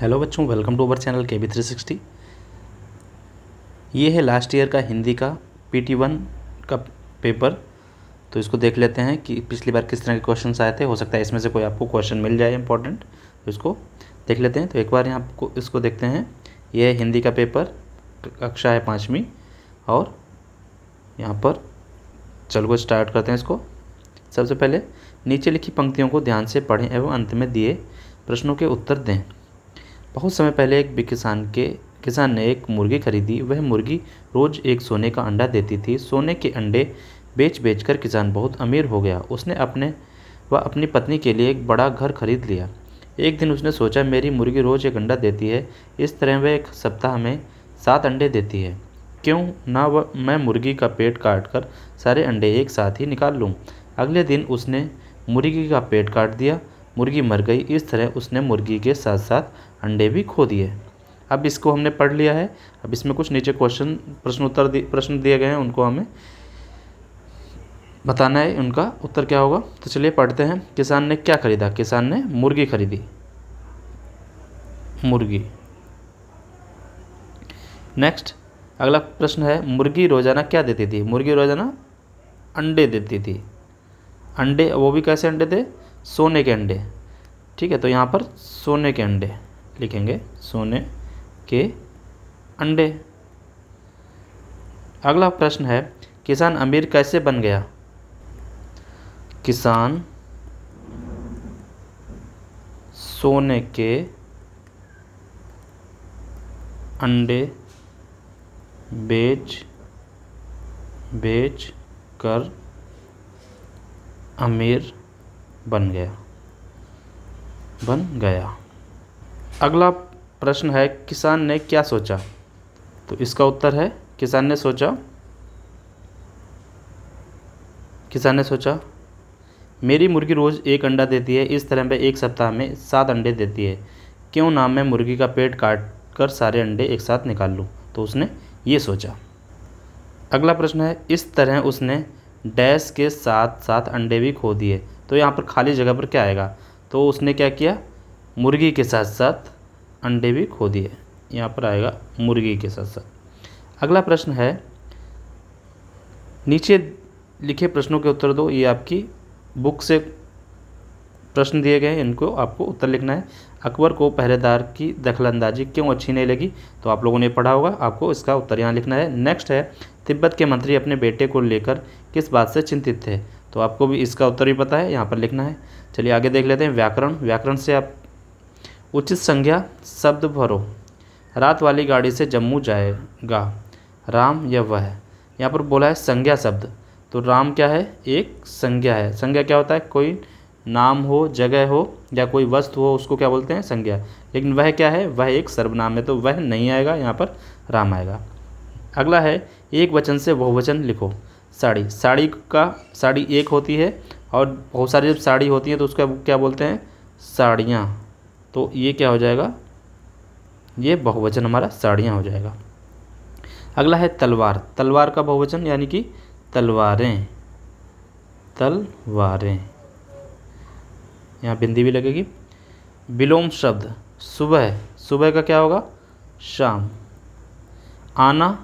hello बच्चों welcome to our channel K B three sixty ये है लास्ट ईयर का हिंदी का पी टी वन का पेपर तो इसको देख लेते हैं कि पिछली बार किस तरह के क्वेश्चन आए थे हो सकता है इसमें से कोई आपको क्वेश्चन मिल जाए इंपॉर्टेंट तो इसको देख लेते हैं तो एक बार यहाँ आपको इसको देखते हैं ये है हिंदी का पेपर कक्षा है पाँचवीं और यहाँ पर चलो स्टार्ट करते हैं इसको सबसे पहले नीचे लिखी पंक्तियों को ध्यान से पढ़ें एवं अंत में दिए प्रश्नों के उत्तर दें बहुत समय पहले एक किसान के किसान ने एक मुर्गी खरीदी वह मुर्गी रोज़ एक सोने का अंडा देती थी सोने के अंडे बेच बेच कर किसान बहुत अमीर हो गया उसने अपने व अपनी पत्नी के लिए एक बड़ा घर खरीद लिया एक दिन उसने सोचा मेरी मुर्गी रोज़ एक अंडा देती है इस तरह वह एक सप्ताह में सात अंडे देती है क्यों ना वह मैं मुर्गी का पेट काट कर सारे अंडे एक साथ ही निकाल लूँ अगले दिन उसने मुर्गी का पेट काट दिया मुर्गी मर गई इस तरह उसने मुर्गी के साथ साथ अंडे भी खो दिए अब इसको हमने पढ़ लिया है अब इसमें कुछ नीचे क्वेश्चन प्रश्नोत्तर प्रश्न दिए गए हैं उनको हमें बताना है उनका उत्तर क्या होगा तो चलिए पढ़ते हैं किसान ने क्या खरीदा किसान ने मुर्गी खरीदी मुर्गी नेक्स्ट अगला प्रश्न है मुर्गी रोज़ाना क्या देती थी मुर्गी रोज़ाना अंडे देती थी अंडे वो भी कैसे अंडे थे सोने के अंडे ठीक है तो यहाँ पर सोने के अंडे लिखेंगे सोने के अंडे अगला प्रश्न है किसान अमीर कैसे बन गया किसान सोने के अंडे बेच बेच कर अमीर बन गया बन गया अगला प्रश्न है किसान ने क्या सोचा तो इसका उत्तर है किसान ने सोचा किसान ने सोचा मेरी मुर्गी रोज़ एक अंडा देती है इस तरह मैं एक सप्ताह में सात अंडे देती है क्यों ना मैं मुर्गी का पेट काट कर सारे अंडे एक साथ निकाल लूँ तो उसने ये सोचा अगला प्रश्न है इस तरह उसने डैश के साथ साथ अंडे भी खो दिए तो यहाँ पर खाली जगह पर क्या आएगा तो उसने क्या किया मुर्गी के साथ साथ अंडे भी खो दिए यहाँ पर आएगा मुर्गी के साथ साथ अगला प्रश्न है नीचे लिखे प्रश्नों के उत्तर दो ये आपकी बुक से प्रश्न दिए गए इनको आपको उत्तर लिखना है अकबर को पहरेदार की दखलंदाजी क्यों अच्छी नहीं लगी तो आप लोगों ने पढ़ा होगा आपको इसका उत्तर यहाँ लिखना है नेक्स्ट है तिब्बत के मंत्री अपने बेटे को लेकर किस बात से चिंतित थे तो आपको भी इसका उत्तर भी पता है यहाँ पर लिखना है चलिए आगे देख लेते हैं व्याकरण व्याकरण से आप उचित संज्ञा शब्द भरो रात वाली गाड़ी से जम्मू जाएगा राम या वह यहाँ पर बोला है संज्ञा शब्द तो राम क्या है एक संज्ञा है संज्ञा क्या होता है कोई नाम हो जगह हो या कोई वस्तु हो उसको क्या बोलते हैं संज्ञा लेकिन वह क्या है वह एक सर्वनाम है तो वह नहीं आएगा यहाँ पर राम आएगा अगला है एक वचन से बहुवचन लिखो साड़ी साड़ी का साड़ी एक होती है और बहुत सारी जब साड़ी होती है तो उसका क्या बोलते हैं साड़ियाँ तो ये क्या हो जाएगा ये बहुवचन हमारा साड़ियाँ हो जाएगा अगला है तलवार तलवार का बहुवचन यानी कि तलवारें तलवारें यहाँ बिंदी भी लगेगी विलोम शब्द सुबह सुबह का क्या होगा शाम आना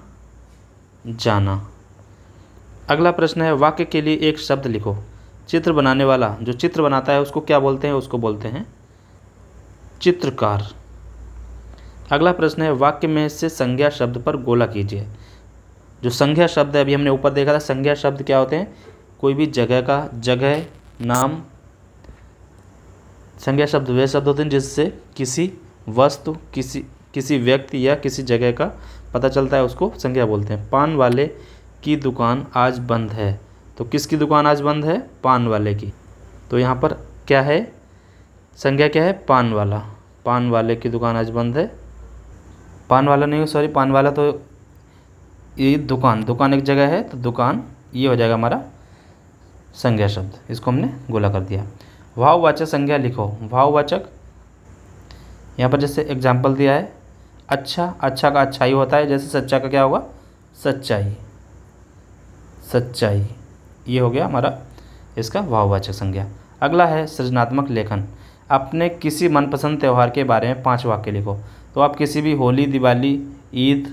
जाना अगला प्रश्न है वाक्य के लिए एक शब्द लिखो चित्र बनाने वाला जो चित्र बनाता है उसको क्या बोलते हैं उसको बोलते हैं चित्रकार अगला प्रश्न है वाक्य में से संज्ञा शब्द पर गोला कीजिए जो संज्ञा शब्द है अभी हमने ऊपर देखा था संज्ञा शब्द क्या होते हैं कोई भी जगह का जगह नाम संज्ञा शब्द वे शब्द होते हैं जिससे किसी वस्तु किसी किसी व्यक्ति या किसी जगह का पता चलता है उसको संज्ञा बोलते हैं पान वाले की दुकान आज बंद है तो किसकी दुकान आज बंद है पान वाले की तो यहाँ पर क्या है संज्ञा क्या है पान वाला पान वाले की दुकान आज बंद है पान वाला नहीं सॉरी पान वाला तो ये दुकान दुकान एक जगह है तो दुकान ये हो जाएगा हमारा संज्ञा शब्द इसको हमने गोला कर दिया भाववाचक संज्ञा लिखो भाववाचक यहाँ पर जैसे एग्जाम्पल दिया है अच्छा अच्छा का अच्छाई होता है जैसे सच्चा का क्या होगा सच्चाई सच्चाई ये हो गया हमारा इसका भाववाचक संज्ञा अगला है सृजनात्मक लेखन अपने किसी मनपसंद त्यौहार के बारे में पांच वाक्य लिखो तो आप किसी भी होली दिवाली ईद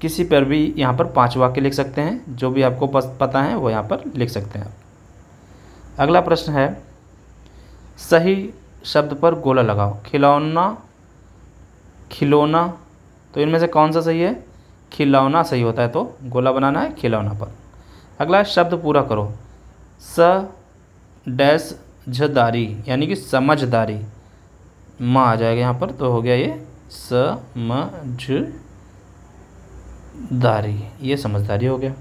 किसी पर भी यहाँ पर पांच वाक्य लिख सकते हैं जो भी आपको पता है वो यहाँ पर लिख सकते हैं अगला प्रश्न है सही शब्द पर गोला लगाओ खिलौना खिलौना तो इनमें से कौन सा सही है खिलौना सही होता है तो गोला बनाना है खिलौना पर अगला शब्द पूरा करो स डैश झदारी यानी कि समझदारी माँ आ जाएगा यहाँ पर तो हो गया ये स म दारी ये समझदारी हो गया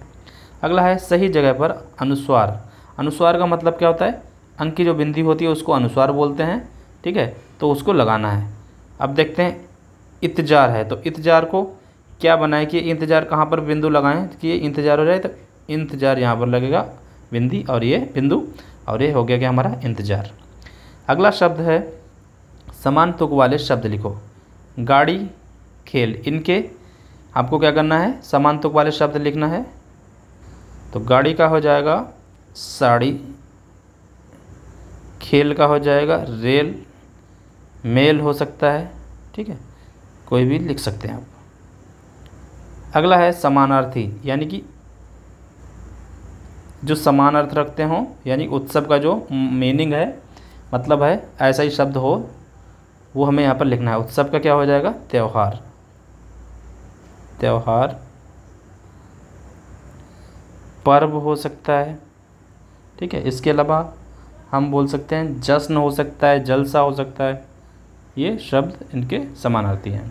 अगला है सही जगह पर अनुस्वार अनुस्वार का मतलब क्या होता है अंक की जो बिंदी होती है उसको अनुस्वार बोलते हैं ठीक है तो उसको लगाना है अब देखते हैं इतजार है तो इतजार को क्या बनाए कि इंतजार कहाँ पर बिंदु लगाएं कि ये इंतजार हो जाए तो इंतजार यहाँ पर लगेगा बिंदी और ये बिंदु और ये हो गया क्या हमारा इंतजार अगला शब्द है समान तुक वाले शब्द लिखो गाड़ी खेल इनके आपको क्या करना है समान तुक वाले शब्द लिखना है तो गाड़ी का हो जाएगा साड़ी खेल का हो जाएगा रेल मेल हो सकता है ठीक है कोई भी लिख सकते हैं आप अगला है समानार्थी यानी कि जो समान अर्थ रखते हों यानी उत्सव का जो मीनिंग है मतलब है ऐसा ही शब्द हो वो हमें यहाँ पर लिखना है उत्सव का क्या हो जाएगा त्यौहार त्यौहार पर्व हो सकता है ठीक है इसके अलावा हम बोल सकते हैं जश्न हो सकता है जलसा हो सकता है ये शब्द इनके समानार्थी हैं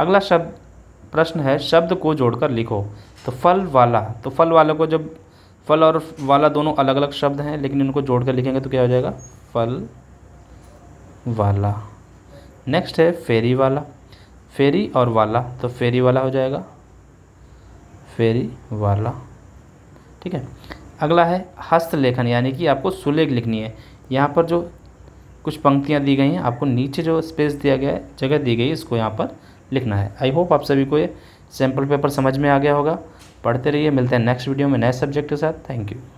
अगला शब्द प्रश्न है शब्द को जोड़कर लिखो तो फल वाला तो फल वाले को जब फल और वाला दोनों अलग अलग शब्द हैं लेकिन इनको जोड़ कर लिखेंगे तो क्या हो जाएगा फल वाला नेक्स्ट है फेरी वाला फेरी और वाला तो फेरी वाला हो जाएगा फेरी वाला ठीक है अगला है हस्तलेखन यानी कि आपको सुलेख लिखनी है यहाँ पर जो कुछ पंक्तियाँ दी गई हैं आपको नीचे जो स्पेस दिया गया है जगह दी गई है इसको यहाँ पर लिखना है आई होप आप सभी को ये सैम्पल पेपर समझ में आ गया होगा पढ़ते रहिए मिलते हैं नेक्स्ट वीडियो में नए सब्जेक्ट के साथ थैंक यू